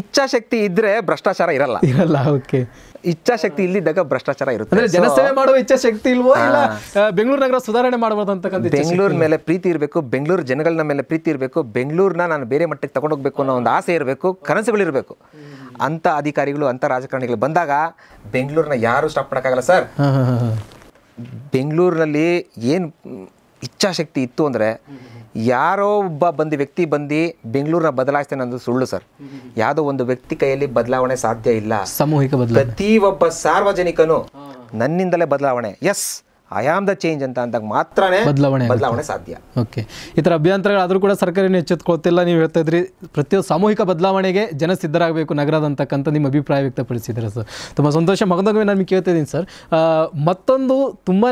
ಇಚ್ಛಾಶಕ್ತಿ ಇದ್ರೆ ಭ್ರಷ್ಟಾಚಾರ ಇರಲ್ಲ ಇರಲ್ಲ ಓಕೆ ಇಚ್ಛಾಶಕ್ತಿ ಇಲ್ಲಿದ್ದಾಗ ಭ್ರಷ್ಟಾಚಾರ ಇರುತ್ತೆ ಜನಸೇವೆ ಮಾಡುವ ಇಚ್ಛಾಶಕ್ತಿ ಇಲ್ವೋ ಇಲ್ಲ ಬೆಂಗಳೂರು ನಗರ ಸುಧಾರಣೆ ಮಾಡಬಹುದು ಬೆಂಗಳೂರು ಮೇಲೆ ಪ್ರೀತಿ ಇರಬೇಕು ಬೆಂಗಳೂರು ಜನಗಳ ಮೇಲೆ ಪ್ರೀತಿ ಇರಬೇಕು ಬೆಂಗಳೂರನ್ನ ನಾನು ಬೇರೆ ಮಟ್ಟಕ್ಕೆ ತಗೊಂಡೋಗ್ಬೇಕು ಅನ್ನೋ ಒಂದು ಆಸೆ ಇರಬೇಕು ಕನಸುಗಳಿರಬೇಕು ಅಂತ ಅಧಿಕಾರಿಗಳು ಅಂತ ರಾಜಕಾರಣಿಗಳು ಬಂದಾಗ ಬೆಂಗಳೂರನ್ನ ಯಾರು ಸ್ಟಾಪ್ ಮಾಡೋಕ್ಕಾಗಲ್ಲ ಸರ್ ಬೆಂಗಳೂರಿನಲ್ಲಿ ಏನು ಇಚ್ಛಾಶಕ್ತಿ ಇತ್ತು ಅಂದರೆ ಯಾರೋ ಒಬ್ಬ ಬಂದು ವ್ಯಕ್ತಿ ಬಂದು ಬೆಂಗಳೂರನ್ನ ಬದಲಾಯಿಸ್ತೇನೆ ಅನ್ನೋದು ಸುಳ್ಳು ಸರ್ ಯಾವುದೋ ಒಂದು ವ್ಯಕ್ತಿ ಕೈಯಲ್ಲಿ ಬದಲಾವಣೆ ಸಾಧ್ಯ ಇಲ್ಲ ಸಾಮೂಹಿಕ ಪ್ರತಿ ಒಬ್ಬ ಸಾರ್ವಜನಿಕನು ನನ್ನಿಂದಲೇ ಬದಲಾವಣೆ yes I am the change ಅಂತ ಅಂದಾಗ ಮಾತ್ರನೇ ಬದಲಾವಣೆ ಬದಲಾವಣೆ ಸಾಧ್ಯ ಓಕೆ ಈ ಥರ ಅಭ್ಯಂತರಗಳಾದರೂ ಕೂಡ ಸರ್ಕಾರ ಏನು ಎಚ್ಚೆತ್ಕೊಳ್ತಿಲ್ಲ ನೀವು ಹೇಳ್ತಾ ಇದ್ರಿ ಪ್ರತಿಯೊಂದು ಸಾಮೂಹಿಕ ಬದಲಾವಣೆಗೆ ಜನ ಸಿದ್ಧರಾಗಬೇಕು ನಗರದ ಅಂತಕ್ಕಂಥ ನಿಮ್ಮ ಅಭಿಪ್ರಾಯ ವ್ಯಕ್ತಪಡಿಸಿದ್ರೆ ಸರ್ ತುಂಬ ಸಂತೋಷ ಮಗದೊಮ್ಮೆ ನಾನು ಇದ್ದೀನಿ ಸರ್ ಮತ್ತೊಂದು ತುಂಬಾ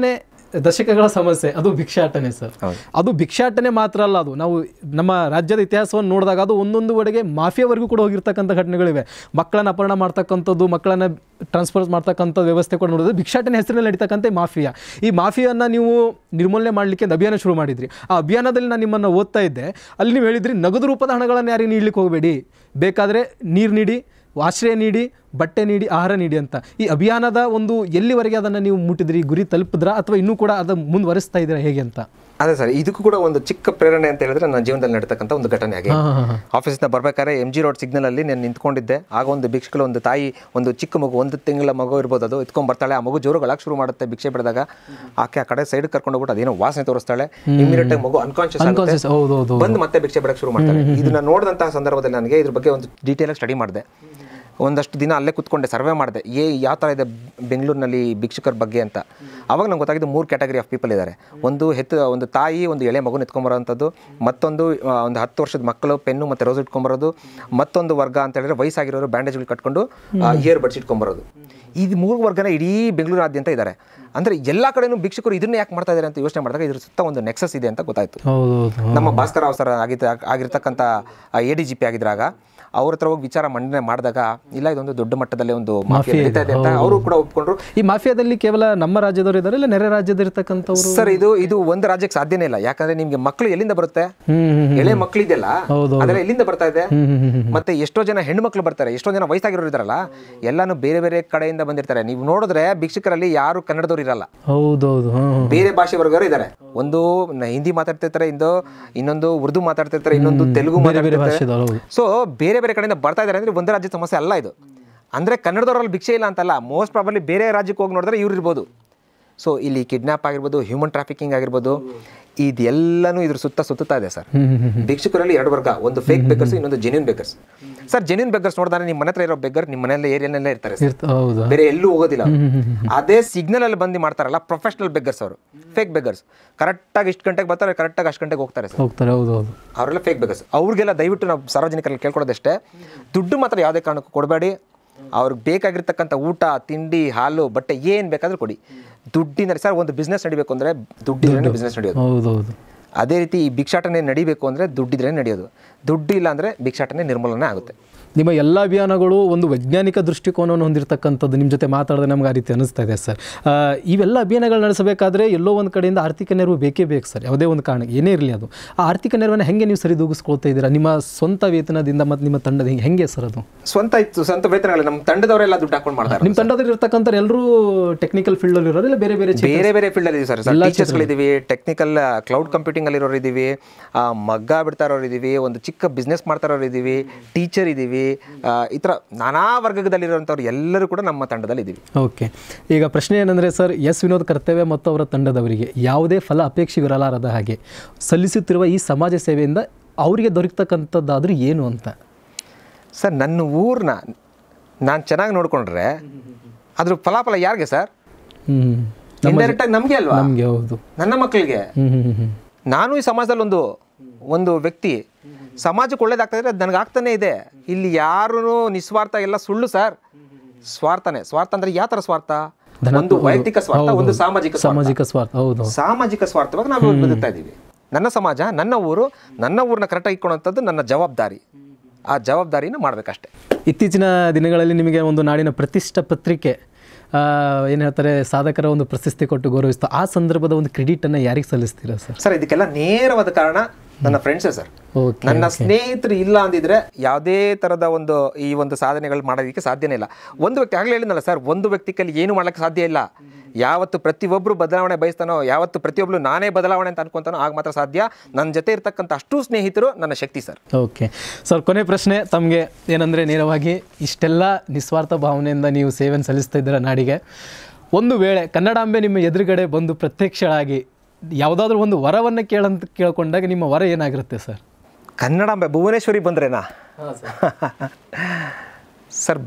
ದಶಕಗಳ ಸಮಸ್ಯೆ ಅದು ಭಿಕ್ಷಾಟನೆ ಸರ್ ಅದು ಭಿಕ್ಷಾಟನೆ ಮಾತ್ರ ಅಲ್ಲ ಅದು ನಾವು ನಮ್ಮ ರಾಜ್ಯದ ಇತಿಹಾಸವನ್ನು ನೋಡಿದಾಗ ಅದು ಒಂದೊಂದು ಕಡೆಗೆ ಮಾಫಿಯಾವರೆಗೂ ಕೂಡ ಹೋಗಿರ್ತಕ್ಕಂಥ ಘಟನೆಗಳಿವೆ ಮಕ್ಕಳನ್ನ ಅಪಹರಣ ಮಾಡ್ತಕ್ಕಂಥದ್ದು ಮಕ್ಕಳನ್ನ ಟ್ರಾನ್ಸ್ಫರ್ ಮಾಡ್ತಕ್ಕಂಥ ವ್ಯವಸ್ಥೆ ಕೂಡ ನೋಡಿದ್ರೆ ಭಿಕ್ಷಾಟನೆ ಹೆಸರಿನಲ್ಲಿ ನಡೀತಕ್ಕಂಥ ಮಾಫಿಯಾ ಈ ಮಾಫಿಯನ್ನು ನೀವು ನಿರ್ಮೂಲನೆ ಮಾಡಲಿಕ್ಕೆ ಒಂದು ಅಭಿಯಾನ ಶುರು ಮಾಡಿದ್ರಿ ಆ ಅಭಿಯಾನದಲ್ಲಿ ನಾನು ನಿಮ್ಮನ್ನು ಓದ್ತಾ ಇದ್ದೆ ಅಲ್ಲಿ ನೀವು ಹೇಳಿದ್ರಿ ನಗದು ರೂಪದ ಹಣಗಳನ್ನು ಯಾರಿಗೆ ನೀಡಲಿಕ್ಕೆ ಹೋಗಬೇಡಿ ಬೇಕಾದರೆ ನೀರು ನೀಡಿ ಆಶ್ರಯ ನೀಡಿ ಬಟ್ಟೆ ನೀಡಿ ಆಹಾರ ನೀಡಿ ಅಂತ ಈ ಅಭಿಯಾನದ ಒಂದು ಎಲ್ಲಿವರೆಗೆ ಅದನ್ನು ನೀವು ಮುಟ್ಟಿದ್ರಿ ಗುರಿ ತಲುಪಿದ್ರ ಅಥವಾ ಇನ್ನೂ ಕೂಡ ಅದು ಮುಂದುವರಿಸ್ತಾ ಇದ್ದೀರಾ ಹೇಗೆ ಅಂತ ಅದೇ ಸರ್ ಇದಕ್ಕೂ ಕೂಡ ಒಂದು ಚಿಕ್ಕ ಪ್ರೇರಣೆ ಅಂತ ಹೇಳಿದ್ರೆ ನನ್ನ ಜೀವನದಲ್ಲಿ ನಡತಕ್ಕಂಥ ಒಂದು ಘಟನೆ ಆಗಿದೆ ಆಫೀಸ್ನ ಬರಬೇಕಾದ್ರೆ ಎಮ್ ಜಿ ರೋಡ್ ಸಿಗ್ನಲ್ ಅಲ್ಲಿ ನಾನು ನಿಂತ್ಕೊಂಡಿದ್ದೆ ಆಗ ಒಂದು ಭಿಕ್ಷೆಗಳು ಒಂದು ತಾಯಿ ಒಂದು ಚಿಕ್ಕ ಮಗು ಒಂದು ತಿಂಗಳ ಮಗು ಇರ್ಬೋದು ಅದು ಎತ್ಕೊಂಡ್ ಬರ್ತಾಳೆ ಆ ಮಗು ಜೋರುಗಳಾಗಿ ಶುರು ಮಾಡುತ್ತೆ ಭಿಕ್ಷೆ ಬಿಡಿದಾಗ ಆಕೆ ಆ ಕಡೆ ಸೈಡ್ ಕರ್ಕೊಂಡು ಹೋಗ್ಬಿಟ್ಟು ಅದೇನೋ ವಾಸನೆ ತೋರಿಸ್ತಾಳೆ ಇಮಿಡಿಯೇಟ್ ಮಗು ಅನ್ಕಾನ್ಶಿಯಸ್ ಬಂದು ಮತ್ತೆ ಭಿಕ್ಷೆ ಬಿಡಕ್ಕೆ ಶುರು ಮಾಡ್ತಾಳೆ ಇದನ್ನ ನೋಡಿದಂತಹ ಸಂದರ್ಭದಲ್ಲಿ ನನಗೆ ಇದ್ರ ಬಗ್ಗೆ ಒಂದು ಡೀಟೇಲ್ ಸ್ಟಡಿ ಮಾಡಿದೆ ಒಂದಷ್ಟು ದಿನ ಅಲ್ಲೇ ಕೂತ್ಕೊಂಡೆ ಸರ್ವೆ ಮಾಡಿದೆ ಏ ಯಾವ ಥರ ಇದೆ ಬೆಂಗಳೂರಿನಲ್ಲಿ ಭಿಕ್ಷುಕರ ಬಗ್ಗೆ ಅಂತ ಅವಾಗ ನಂಗೆ ಗೊತ್ತಾಗಿದ್ದು ಮೂರು ಕ್ಯಾಟಗರಿ ಆಫ್ ಪೀಪಲ್ ಇದ್ದಾರೆ ಒಂದು ಹೆತ್ತು ಒಂದು ತಾಯಿ ಒಂದು ಎಳೆ ಮಗು ಎತ್ಕೊಂಬರೋವಂಥದ್ದು ಮತ್ತೊಂದು ಒಂದು ಹತ್ತು ವರ್ಷದ ಮಕ್ಕಳು ಪೆನ್ನು ಮತ್ತು ರೋಸ್ ಇಟ್ಕೊಂಬರೋದು ಮತ್ತೊಂದು ವರ್ಗ ಅಂತ ಹೇಳಿದ್ರೆ ವಯಸ್ಸಾಗಿರೋರು ಬ್ಯಾಂಡೇಜ್ಗಳು ಕಟ್ಕೊಂಡು ಇಯರ್ ಬಡ್ಸ್ ಇಟ್ಕೊಂಬರೋದು ಇದು ಮೂರು ವರ್ಗನ ಇಡೀ ಬೆಂಗಳೂರಾದ್ಯಂತ ಇದ್ದಾರೆ ಅಂದರೆ ಎಲ್ಲ ಕಡೆನೂ ಭಿಕ್ಷಕರು ಇದನ್ನ ಯಾಕೆ ಮಾಡ್ತಾ ಇದ್ದಾರೆ ಅಂತ ಯೋಚನೆ ಮಾಡಿದಾಗ ಇದ್ರ ಸುತ್ತ ಒಂದು ನೆಕ್ಸಸ್ ಇದೆ ಅಂತ ಗೊತ್ತಾಯಿತು ನಮ್ಮ ಭಾಸ್ಕರ್ ಅವಸರ ಆಗಿದ್ದ ಆಗಿರ್ತಕ್ಕಂಥ ಎ ಡಿ ಜಿ ಪಿ ಆಗಿದ್ರಾಗ ಅವ್ರ ಹತ್ರ ಹೋಗಿ ವಿಚಾರ ಮಂಡನೆ ಮಾಡಿದಾಗ ಇಲ್ಲ ಇದೊಂದು ದೊಡ್ಡ ಮಟ್ಟದಲ್ಲಿ ಒಂದು ಮಾಫಿಯಾ ಅಂತ ಅವರು ಕೂಡ ಒಪ್ಕೊಂಡ್ರು ಈ ಮಾಫಿಯಾದಲ್ಲಿ ಕೇವಲ ನಮ್ಮ ರಾಜ್ಯದವರು ಇದ್ದಾರಲ್ಲ ಇಲ್ಲ ನೆರೆ ಇರ್ತಕ್ಕಂಥ ಸರ್ ಇದು ಇದು ಒಂದು ರಾಜ್ಯಕ್ಕೆ ಸಾಧ್ಯನೇ ಇಲ್ಲ ಯಾಕಂದ್ರೆ ನಿಮ್ಗೆ ಮಕ್ಕಳು ಎಲ್ಲಿಂದ ಬರುತ್ತೆ ಎಳೆ ಮಕ್ಕಳು ಇದೆಯಲ್ಲ ಅದ್ರ ಎಲ್ಲಿಂದ ಬರ್ತಾ ಇದೆ ಮತ್ತೆ ಎಷ್ಟೋ ಜನ ಹೆಣ್ಮಕ್ಳು ಬರ್ತಾರೆ ಎಷ್ಟೋ ಜನ ವಯಸ್ಸಾಗಿರೋರು ಇದಾರಲ್ಲ ಎಲ್ಲಾನು ಬೇರೆ ಬೇರೆ ಕಡೆಯಿಂದ ಬಂದಿರ್ತಾರೆ ನೀವು ನೋಡಿದ್ರೆ ಭಿಕ್ಷಕರಲ್ಲಿ ಯಾರು ಕನ್ನಡದವ್ರು ಇರಲ್ಲ ಹೌದೌದು ಬೇರೆ ಭಾಷೆ ವರ್ಗವರು ಇದ್ದಾರೆ ಒಂದು ಹಿಂದಿ ಮಾತಾಡ್ತಿರ್ತಾರೆ ಇಂದು ಇನ್ನೊಂದು ಉರ್ದು ಮಾತಾಡ್ತಿರ್ತಾರೆ ಇನ್ನೊಂದು ತೆಲುಗು ಮಾತಾಡ್ತಿರ್ತಾರೆ ಸೊ ಬೇರೆ ಬೇರೆ ಕಡೆಯಿಂದ ಬರ್ತಾ ಇದ್ದಾರೆ ಅಂದರೆ ಒಂದು ರಾಜ್ಯದ ಸಮಸ್ಯೆ ಅಲ್ಲ ಇದು ಅಂದರೆ ಕನ್ನಡದವರಲ್ಲಿ ಭಿಕ್ಷೆ ಇಲ್ಲ ಅಂತಲ್ಲ ಮೋಸ್ಟ್ ಪ್ರಾಬಲಿ ಬೇರೆ ರಾಜ್ಯಕ್ಕೆ ಹೋಗಿ ನೋಡಿದ್ರೆ ಇವ್ರು ಇರ್ಬೋದು ಸೊ ಇಲ್ಲಿ ಕಿಡ್ನಾಪ್ ಆಗಿರ್ಬೋದು ಹ್ಯೂಮನ್ ಟ್ರಾಫಿಕಿಂಗ್ ಆಗಿರ್ಬೋದು ಇದೆಲ್ಲನೂ ಇದ್ರ ಸುತ್ತ ಸುತ್ತಾ ಇದೆ ಸರ್ ಭಿಕ್ಷುಕರಲ್ಲಿ ಎರಡು ವರ್ಗ ಒಂದು ಫೇಕ್ ಬೇಕರ್ಸ್ ಇನ್ನೊಂದು genuine beggars sir genuine beggars ನೋಡಿದ್ರೆ ನಿಮ್ಮ ಹತ್ರ ಇರೋ ಬೇಕರ್ ನಿಮ್ಮ ಮನೆಯಲ್ಲೇ ಏರಿಯಾನಲ್ಲೇ ಇರ್ತಾರೆ ಬೇರೆ ಎಲ್ಲೂ ಹೋಗೋದಿಲ್ಲ ಅದೇ ಸಿಗ್ನಲ್ ಅಲ್ಲಿ ಬಂದು ಮಾಡ್ತಾರಲ್ಲ ಪ್ರೊಫೆಷನಲ್ ಬೇಕರ್ಸ್ ಅವರು ಫೇಕ್ ಬೇಕರ್ಸ್ ಕರೆಕ್ಟಾಗಿ ಇಷ್ಟು ಗಂಟೆಗೆ ಬರ್ತಾರೆ ಕರೆಕ್ಟಾಗಿ ಅಷ್ಟು ಗಂಟೆಗೆ ಹೋಗ್ತಾರೆ ಹೋಗ್ತಾರೆ ಹೌದು ಹೌದು ಅವರೆಲ್ಲ ಫೇಕ್ ಬೇಕರ್ಸ್ ಅವ್ರಿಗೆಲ್ಲ ದಯವಿಟ್ಟು ನಾವು ಸಾರ್ವಜನಿಕರಲ್ಲಿ ಕೇಳ್ಕೊಳ್ಳೋದಷ್ಟೇ ದುಡ್ಡು ಮಾತ್ರ ಯಾವುದೇ ಕಾರಣಕ್ಕೂ ಕೊಡಬೇಡಿ ಅವ್ರಿಗೆ ಬೇಕಾಗಿರ್ತಕ್ಕಂಥ ಊಟ ತಿಂಡಿ ಹಾಲು ಬಟ್ಟೆ ಏನು ಬೇಕಾದರೂ ಕೊಡಿ ದುಡ್ಡಿನ ಸರ್ ಒಂದು ಬಿಸ್ನೆಸ್ ನಡಿಬೇಕು ಅಂದರೆ ದುಡ್ಡಿನ ಬಿಸ್ನೆಸ್ ನಡೆಯೋದು ಅದೇ ರೀತಿ ಈ ಭಿಕ್ಷಾಟನೆ ನಡಿಬೇಕು ಅಂದರೆ ದುಡ್ಡಿದ್ರೆ ನಡೆಯೋದು ದುಡ್ಡು ಇಲ್ಲ ಅಂದರೆ ಭಿಕ್ಷಾಟನೆ ನಿರ್ಮೂಲನೆ ಆಗುತ್ತೆ ನಿಮ್ಮ ಎಲ್ಲ ಅಭಿಯಾನಗಳು ಒಂದು ವೈಜ್ಞಾನಿಕ ದೃಷ್ಟಿಕೋನವನ್ನು ಹೊಂದಿರತಕ್ಕಂಥದ್ದು ನಿಮ್ಮ ಜೊತೆ ಮಾತಾಡಿದ್ರೆ ನಮ್ಗೆ ಆ ರೀತಿ ಅನಿಸ್ತಾ ಇದೆ ಸರ್ ಇವೆಲ್ಲ ಅಭಿಯಾನಗಳು ನಡೆಸಬೇಕಾದ್ರೆ ಎಲ್ಲೋ ಒಂದು ಕಡೆಯಿಂದ ಆರ್ಥಿಕ ನೆರವು ಬೇಕೇ ಬೇಕು ಸರ್ ಯಾವುದೇ ಒಂದು ಕಾರಣ ಏನೇ ಇರಲಿ ಅದು ಆ ಆರ್ಥಿಕ ನೆರವನ್ನು ಹೆಂಗೆ ನೀವು ಸರಿದೂಗಿಸ್ಕೊಳ್ತಾ ಇದ್ದೀರಾ ನಿಮ್ಮ ಸ್ವಂತ ವೇತನದಿಂದ ಮತ್ತು ನಿಮ್ಮ ತಂಡದ ಹಿಂಗೆ ಹೆಂಗೆ ಸರ್ ಅದು ಸ್ವಂತ ಇತ್ತು ಸ್ವಂತ ವೇತನಗಳು ನಮ್ಮ ತಂಡದವರೆಲ್ಲ ದುಡ್ಡು ಹಾಕೊಂಡು ಮಾಡ್ತಾರೆ ನಿಮ್ಮ ತಂಡದಲ್ಲಿ ಇರತಕ್ಕಂಥ ಎಲ್ಲರೂ ಟೆಕ್ನಿಕಲ್ ಫೀಲ್ಡಲ್ಲಿ ಇರೋರು ಇಲ್ಲ ಬೇರೆ ಬೇರೆ ಬೇರೆ ಬೇರೆ ಫೀಲ್ಡಲ್ಲಿ ಇದೀವಿ ಸರ್ ಟೀಚರ್ಸ್ಗಳಿದ್ದೀವಿ ಟೆಕ್ನಿಕಲ್ ಕ್ಲೌಡ್ ಕಂಪ್ಯೂಟಿಂಗಲ್ಲಿರೋರು ಇದ್ದೀವಿ ಮಗ್ಗ ಬಿಡ್ತಾ ಇರೋರು ಇದ್ದೀವಿ ಒಂದು ಚಿಕ್ಕ ಬಿಸ್ನೆಸ್ ಮಾಡ್ತಾರವ್ರು ಇದ್ದೀವಿ ಟೀಚರ್ ಇದ್ದೀವಿ ಈ ಥರ ನಾನಾ ವರ್ಗದಲ್ಲಿರುವಂಥವ್ರು ಎಲ್ಲರೂ ಕೂಡ ನಮ್ಮ ತಂಡದಲ್ಲಿ ಇದ್ದೀವಿ ಓಕೆ ಈಗ ಪ್ರಶ್ನೆ ಏನಂದರೆ ಸರ್ ಎಸ್ ವಿನೋದ್ ಕರ್ತವ್ಯ ಮತ್ತು ಅವರ ತಂಡದವರಿಗೆ ಯಾವುದೇ ಫಲ ಇರಲಾರದ ಹಾಗೆ ಸಲ್ಲಿಸುತ್ತಿರುವ ಈ ಸಮಾಜ ಸೇವೆಯಿಂದ ಅವರಿಗೆ ದೊರಕತಕ್ಕಂಥದ್ದಾದ್ರೂ ಏನು ಅಂತ ಸರ್ ನನ್ನ ಊರನ್ನ ನಾನು ಚೆನ್ನಾಗಿ ನೋಡಿಕೊಂಡ್ರೆ ಅದ್ರ ಫಲಾಫಲ ಯಾರಿಗೆ ಸರ್ ಡೈರೆಕ್ಟಾಗಿ ನಮಗೆ ಅಲ್ವಾ ನಮಗೆ ಹೌದು ನನ್ನ ಮಕ್ಕಳಿಗೆ ನಾನು ಈ ಸಮಾಜದಲ್ಲಿ ಒಂದು ಒಂದು ವ್ಯಕ್ತಿ ಸಮಾಜಕ್ಕೆ ಒಳ್ಳೇದಾಗ್ತಾ ಇದ್ರೆ ಅದು ನನಗೆ ಆಗ್ತಾನೆ ಇದೆ ಇಲ್ಲಿ ಯಾರೂ ನಿಸ್ವಾರ್ಥ ಎಲ್ಲ ಸುಳ್ಳು ಸರ್ ಸ್ವಾರ್ಥನೇ ಸ್ವಾರ್ಥ ಅಂದ್ರೆ ಯಾವ ತರ ಸ್ವಾರ್ಥ ಒಂದು ವೈಯಕ್ತಿಕ ಸ್ವಾರ್ಥ ಒಂದು ಸಾಮಾಜಿಕ ಸಾಮಾಜಿಕ ಸ್ವಾರ್ಥ ಹೌದು ಸಾಮಾಜಿಕ ಸ್ವಾರ್ಥವಾಗಿ ನಾವು ಬದುಕ್ತಾ ಇದ್ದೀವಿ ನನ್ನ ಸಮಾಜ ನನ್ನ ಊರು ನನ್ನ ಊರನ್ನ ಕರೆಕ್ಟ್ ಇಟ್ಕೊಳ್ಳುವಂಥದ್ದು ನನ್ನ ಜವಾಬ್ದಾರಿ ಆ ಜವಾಬ್ದಾರಿನ ಮಾಡಬೇಕಷ್ಟೆ ಇತ್ತೀಚಿನ ದಿನಗಳಲ್ಲಿ ನಿಮಗೆ ಒಂದು ನಾಡಿನ ಪ್ರತಿಷ್ಠ ಪತ್ರಿಕೆ ಏನು ಹೇಳ್ತಾರೆ ಸಾಧಕರ ಒಂದು ಪ್ರಶಸ್ತಿ ಕೊಟ್ಟು ಗೌರವಿಸ್ತು ಆ ಸಂದರ್ಭದ ಒಂದು ಕ್ರೆಡಿಟನ್ನು ಯಾರಿಗೆ ಸಲ್ಲಿಸ್ತೀರಾ ಸರ್ ಸರ್ ಇದಕ್ಕೆಲ್ಲ ನೇರವಾದ ಕಾರಣ ನನ್ನ ಫ್ರೆಂಡ್ಸೇ ಸರ್ ನನ್ನ ಸ್ನೇಹಿತರು ಇಲ್ಲ ಅಂದಿದ್ರೆ ಯಾವುದೇ ಥರದ ಒಂದು ಈ ಒಂದು ಸಾಧನೆಗಳು ಮಾಡೋದಕ್ಕೆ ಸಾಧ್ಯನೇ ಇಲ್ಲ ಒಂದು ವ್ಯಕ್ತಿ ಆಗಲೇ ಹೇಳಿದ್ನಲ್ಲ ಸರ್ ಒಂದು ವ್ಯಕ್ತಿ ಕಲ್ಲಿ ಏನು ಮಾಡೋಕ್ಕೆ ಸಾಧ್ಯ ಇಲ್ಲ ಯಾವತ್ತು ಪ್ರತಿಯೊಬ್ಬರು ಬದಲಾವಣೆ ಬಯಸ್ತಾನೋ ಯಾವತ್ತು ಪ್ರತಿಯೊಬ್ಬರು ನಾನೇ ಬದಲಾವಣೆ ಅಂತ ಅನ್ಕೊಂತಾನೋ ಆಗ ಮಾತ್ರ ಸಾಧ್ಯ ನನ್ನ ಜೊತೆ ಇರ್ತಕ್ಕಂಥ ಅಷ್ಟು ಸ್ನೇಹಿತರು ನನ್ನ ಶಕ್ತಿ ಸರ್ ಓಕೆ ಸರ್ ಕೊನೆ ಪ್ರಶ್ನೆ ತಮಗೆ ಏನಂದರೆ ನೇರವಾಗಿ ಇಷ್ಟೆಲ್ಲ ನಿಸ್ವಾರ್ಥ ಭಾವನೆಯಿಂದ ನೀವು ಸೇವೆ ಸಲ್ಲಿಸ್ತಾ ಇದ್ದೀರ ನಾಡಿಗೆ ಒಂದು ವೇಳೆ ಕನ್ನಡಾಂಬೆ ನಿಮ್ಮ ಎದುರುಗಡೆ ಬಂದು ಪ್ರತ್ಯಕ್ಷಳಾಗಿ ಯಾವುದಾದ್ರೂ ಒಂದು ವರವನ್ನು ಕೇಳಂತ ಕೇಳ್ಕೊಂಡಾಗ ನಿಮ್ಮ ವರ ಏನಾಗಿರುತ್ತೆ ಸರ್ ಕನ್ನಡ ಭುವನೇಶ್ವರಿ ಬಂದ್ರೇನಾ ಸರ್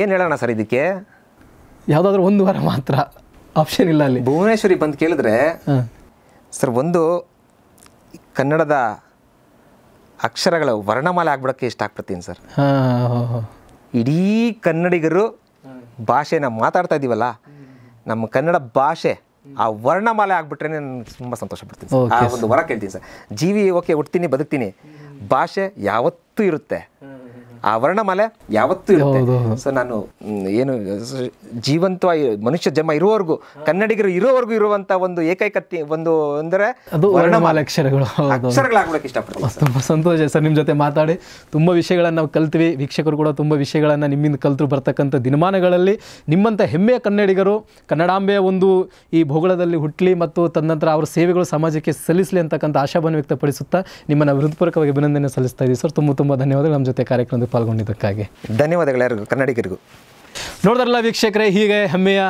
ಏನು ಹೇಳೋಣ ಸರ್ ಇದಕ್ಕೆ ಯಾವುದಾದ್ರೂ ಒಂದು ವರ ಮಾತ್ರ ಆಪ್ಷನ್ ಇಲ್ಲ ಅಲ್ಲಿ ಭುವನೇಶ್ವರಿ ಬಂದು ಕೇಳಿದ್ರೆ ಸರ್ ಒಂದು ಕನ್ನಡದ ಅಕ್ಷರಗಳ ವರ್ಣಮಾಲೆ ಆಗ್ಬಿಡೋಕ್ಕೆ ಇಷ್ಟ ಆಗ್ಬಿಡ್ತೀನಿ ಸರ್ ಇಡೀ ಕನ್ನಡಿಗರು ಭಾಷೆನ ಮಾತಾಡ್ತಾ ಇದ್ದೀವಲ್ಲ ನಮ್ಮ ಕನ್ನಡ ಭಾಷೆ ಆ ವರ್ಣಮಾಲೆ ಆಗ್ಬಿಟ್ರೆ ನಾನು ತುಂಬ ಸಂತೋಷ ಪಡ್ತೀನಿ ಆ ಒಂದು ವರ ಕೇಳ್ತೀನಿ ಸರ್ ಜೀವಿ ಓಕೆ ಹುಡ್ತೀನಿ ಬದುಕ್ತೀನಿ ಭಾಷೆ ಯಾವತ್ತೂ ಇರುತ್ತೆ ಆ ವರ್ಣಮಾಲೆ ಯಾವತ್ತೂ ಇರುತ್ತೆ ಸೊ ನಾನು ಏನು ಜೀವಂತವಾಗಿ ಮನುಷ್ಯ ಜನ್ಮ ಇರುವವರೆಗೂ ಕನ್ನಡಿಗರು ಇರುವವರೆಗೂ ಇರುವಂತ ಒಂದು ಏಕೈಕ ಒಂದು ಅಂದರೆ ವರ್ಣಮಾಲೆ ಅಕ್ಷರಗಳು ಅಕ್ಷರಗಳಾಗ್ಬೇಕು ಇಷ್ಟಪಡ್ತೀನಿ ತುಂಬ ಸಂತೋಷ ಸರ್ ನಿಮ್ಮ ಜೊತೆ ಮಾತಾಡಿ ತುಂಬಾ ವಿಷಯಗಳನ್ನು ನಾವು ಕಲ್ತೀವಿ ವೀಕ್ಷಕರು ಕೂಡ ತುಂಬಾ ವಿಷಯಗಳನ್ನು ನಿಮ್ಮಿಂದ ಕಲ್ತರು ಬರ್ತಕ್ಕಂಥ ದಿನಮಾನಗಳಲ್ಲಿ ನಿಮ್ಮಂತ ಹೆಮ್ಮೆಯ ಕನ್ನಡಿಗರು ಕನ್ನಡಾಂಬೆಯ ಒಂದು ಈ ಭೂಗೋಳದಲ್ಲಿ ಹುಟ್ಟಲಿ ಮತ್ತು ತದನಂತರ ಅವರ ಸೇವೆಗಳು ಸಮಾಜಕ್ಕೆ ಸಲ್ಲಿಸಲಿ ಅಂತಕ್ಕಂಥ ಆಶಾಭಾನ ವ್ಯಕ್ತಪಡಿಸುತ್ತಾ ನಿಮ್ಮನ್ನು ಹೃತ್ಪೂರ್ವಕವಾಗಿ ಅಭಿನಂದನೆ ಸಲ್ಲಿಸ್ತಾ ಇದ್ದೀವಿ ಸರ್ ತುಂಬ ತುಂಬ ಧನ್ಯವಾದಗಳು ನಮ್ಮ ಜೊತೆ ಕಾರ್ಯಕ್ರಮದ ಪಾಲ್ಗೊಂಡಿದ್ದಕ್ಕಾಗಿ ಧನ್ಯವಾದಗಳು ಯಾರಿಗೂ ಕನ್ನಡಿಗರಿಗೂ ನೋಡಿದ್ರಲ್ಲ ವೀಕ್ಷಕರೇ ಹೀಗೆ ಹೆಮ್ಮೆಯ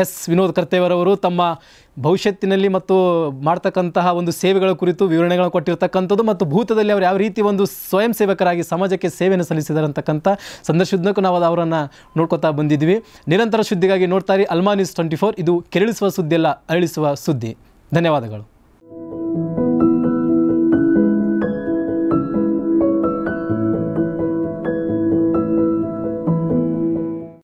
ಎಸ್ ವಿನೋದ್ ಕರ್ತೇವರವರು ತಮ್ಮ ಭವಿಷ್ಯತ್ತಿನಲ್ಲಿ ಮತ್ತು ಮಾಡ್ತಕ್ಕಂತಹ ಒಂದು ಸೇವೆಗಳ ಕುರಿತು ವಿವರಣೆಗಳನ್ನು ಕೊಟ್ಟಿರ್ತಕ್ಕಂಥದ್ದು ಮತ್ತು ಭೂತದಲ್ಲಿ ಅವರು ಯಾವ ರೀತಿ ಒಂದು ಸ್ವಯಂ ಸೇವಕರಾಗಿ ಸಮಾಜಕ್ಕೆ ಸೇವೆಯನ್ನು ಸಲ್ಲಿಸಿದಾರಂತಕ್ಕಂಥ ಅಂತಕ್ಕಂಥ ಸಂದರ್ಶನಕ್ಕೂ ನಾವು ಅದು ಅವರನ್ನು ನೋಡ್ಕೊತಾ ಬಂದಿದ್ವಿ ನಿರಂತರ ಸುದ್ದಿಗಾಗಿ ನೋಡ್ತಾರೆ ಅಲ್ಮಾ ನ್ಯೂಸ್ ಟ್ವೆಂಟಿ ಫೋರ್ ಇದು ಕೆರಳಿಸುವ ಸುದ್ದಿಯಲ್ಲ ಅರಳಿಸುವ ಸುದ್ದಿ ಧನ್ಯವಾದಗಳು